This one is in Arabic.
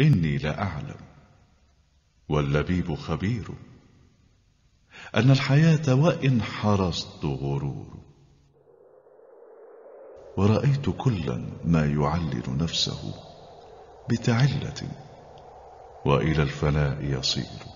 إني لا أعلم واللبيب خبير أن الحياة وإن حرصت غرور ورأيت كلا ما يعلل نفسه بتعلة وإلى الفناء يصير